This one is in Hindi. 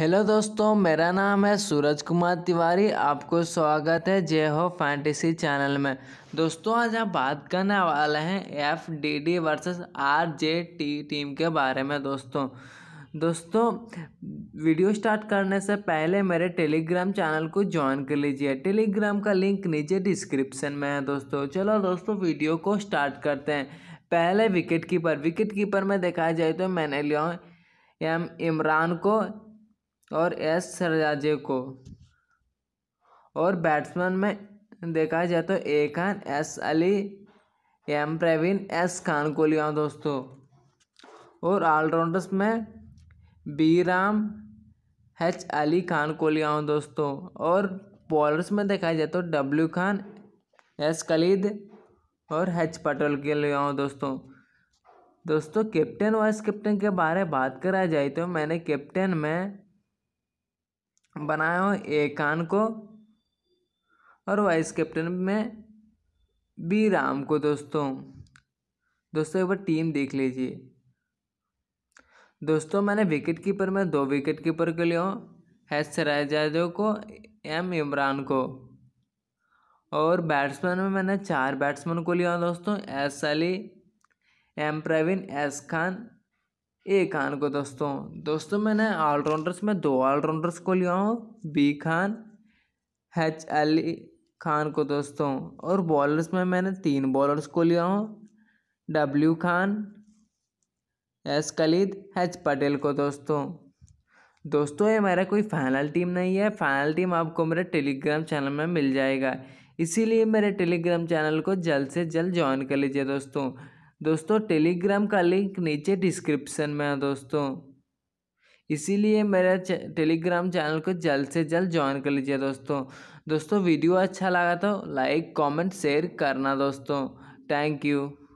हेलो दोस्तों मेरा नाम है सूरज कुमार तिवारी आपको स्वागत है जय हो फैंटेसी चैनल में दोस्तों आज हम बात करने वाले हैं F D D versus R J T team के बारे में दोस्तों दोस्तों वीडियो स्टार्ट करने से पहले मेरे टेलीग्राम चैनल को ज्वाइन कर लीजिए टेलीग्राम का लिंक नीचे डिस्क्रिप्शन में है दोस्तों चलो दोस्तों वीडियो को स्टार्ट करते हैं पहले विकेट कीपर विकेट कीपर में देखा जाए तो मैंने लिया एम इमरान को और एस सरराजे को और बैट्समैन में देखा जाए तो A Khan S Ali M Praveen S Khan को लिया दोस्तों और ऑलराउंडर्स में बी राम एच अली खान को लिया हूँ दोस्तों और बॉलर्स में देखा जाए तो डब्ल्यू खान एस खलीद और एच पटेल के लिए आऊँ दोस्तों दोस्तों कैप्टन वाइस कैप्टन के बारे में बात करा जाए तो मैंने कैप्टन में बनाया हूँ ए कान को और वाइस कैप्टन में बी राम को दोस्तों दोस्तों एक बार टीम देख लीजिए दोस्तों मैंने विकेट कीपर में दो विकेट कीपर के लिए हूँ एस सराय यादव को एम इमरान को और बैट्समैन में मैंने चार बैट्समैन को लिया दोस्तों S Ali M Praveen S Khan A Khan को दोस्तों दोस्तों मैंने ऑलराउंडर्स में दो ऑलराउंडर्स को लिया हूँ B Khan H L e Khan को दोस्तों और बॉलर्स में मैंने तीन बॉलर्स को लिया हूँ W Khan S Khalid H Patel को दोस्तों दोस्तों ये मेरा कोई फाइनल टीम नहीं है फाइनल टीम आपको मेरे टेलीग्राम चैनल में मिल जाएगा इसीलिए मेरे टेलीग्राम चैनल को जल्द से जल्द ज्वाइन कर लीजिए दोस्तों दोस्तों टेलीग्राम का लिंक नीचे डिस्क्रिप्शन में है दोस्तों इसीलिए मेरे टेलीग्राम चैनल को जल्द से जल्द ज्वाइन कर लीजिए दोस्तों दोस्तों वीडियो अच्छा लगा तो लाइक कमेंट शेयर करना दोस्तों थैंक यू